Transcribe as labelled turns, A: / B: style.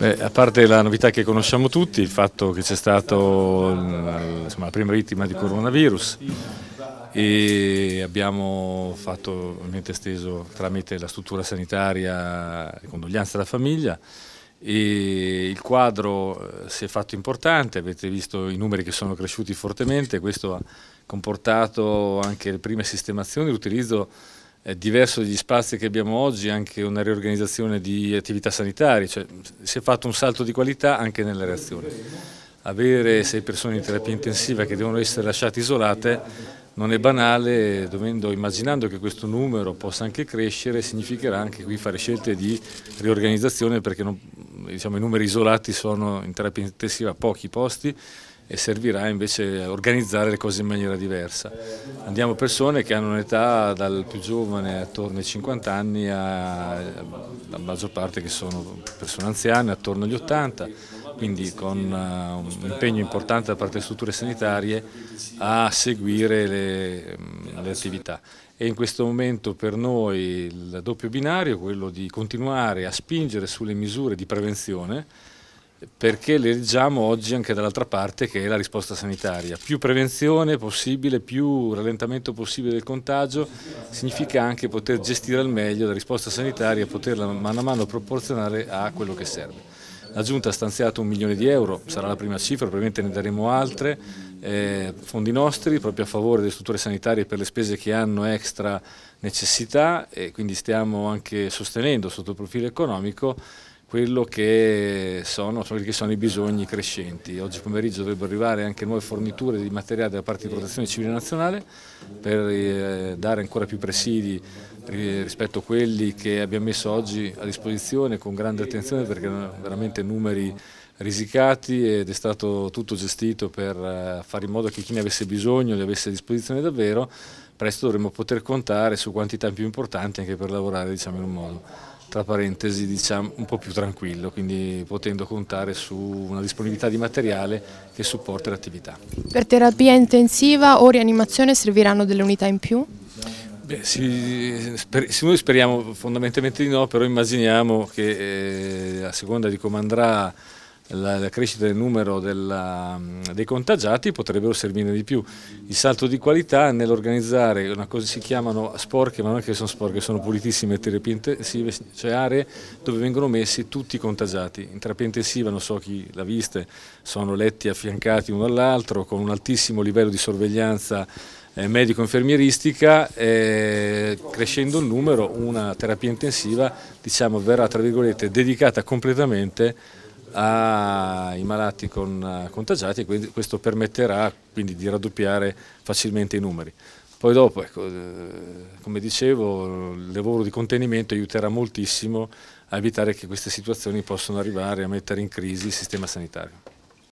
A: Beh, a parte la novità che conosciamo tutti, il fatto che c'è stata mm, la prima vittima di coronavirus e abbiamo fatto ovviamente esteso tramite la struttura sanitaria le condoglianze alla famiglia e il quadro eh, si è fatto importante, avete visto i numeri che sono cresciuti fortemente, questo ha comportato anche le prime sistemazioni, l'utilizzo è diverso dagli spazi che abbiamo oggi, anche una riorganizzazione di attività sanitarie, cioè si è fatto un salto di qualità anche nella reazione. Avere sei persone in terapia intensiva che devono essere lasciate isolate non è banale, dovendo, immaginando che questo numero possa anche crescere, significherà anche qui fare scelte di riorganizzazione perché non, diciamo, i numeri isolati sono in terapia intensiva pochi posti e servirà invece a organizzare le cose in maniera diversa. Andiamo persone che hanno un'età dal più giovane attorno ai 50 anni la maggior parte che sono persone anziane attorno agli 80, quindi con eh, un impegno importante da parte delle strutture sanitarie a seguire le, mm, le attività e in questo momento per noi il doppio binario è quello di continuare a spingere sulle misure di prevenzione perché le leggiamo oggi anche dall'altra parte che è la risposta sanitaria. Più prevenzione possibile, più rallentamento possibile del contagio significa anche poter gestire al meglio la risposta sanitaria e poterla mano a mano proporzionare a quello che serve. La Giunta ha stanziato un milione di euro, sarà la prima cifra, probabilmente ne daremo altre, eh, fondi nostri proprio a favore delle strutture sanitarie per le spese che hanno extra necessità e quindi stiamo anche sostenendo sotto il profilo economico quello che sono, che sono, i bisogni crescenti. Oggi pomeriggio dovrebbero arrivare anche nuove forniture di materiale da parte di Protezione Civile Nazionale per eh, dare ancora più presidi eh, rispetto a quelli che abbiamo messo oggi a disposizione con grande attenzione perché erano veramente numeri risicati ed è stato tutto gestito per eh, fare in modo che chi ne avesse bisogno li avesse a disposizione davvero, presto dovremo poter contare su quantità più importanti anche per lavorare diciamo, in un modo tra parentesi diciamo, un po' più tranquillo, quindi potendo contare su una disponibilità di materiale che supporta l'attività. Per terapia intensiva o rianimazione serviranno delle unità in più? Beh, sì, sper sì, noi speriamo fondamentalmente di no, però immaginiamo che eh, a seconda di come andrà la, la crescita del numero della, dei contagiati potrebbero servire di più. Il salto di qualità nell'organizzare una cosa che si chiamano sporche, ma non è che sono sporche, sono pulitissime terapie intensive, cioè aree dove vengono messi tutti i contagiati. In terapia intensiva, non so chi l'ha vista, sono letti affiancati uno all'altro con un altissimo livello di sorveglianza eh, medico-infermieristica, eh, crescendo il numero, una terapia intensiva diciamo, verrà dedicata completamente ai malati con, eh, contagiati quindi questo permetterà quindi di raddoppiare facilmente i numeri. Poi dopo, ecco, eh, come dicevo, il lavoro di contenimento aiuterà moltissimo a evitare che queste situazioni possano arrivare a mettere in crisi il sistema sanitario.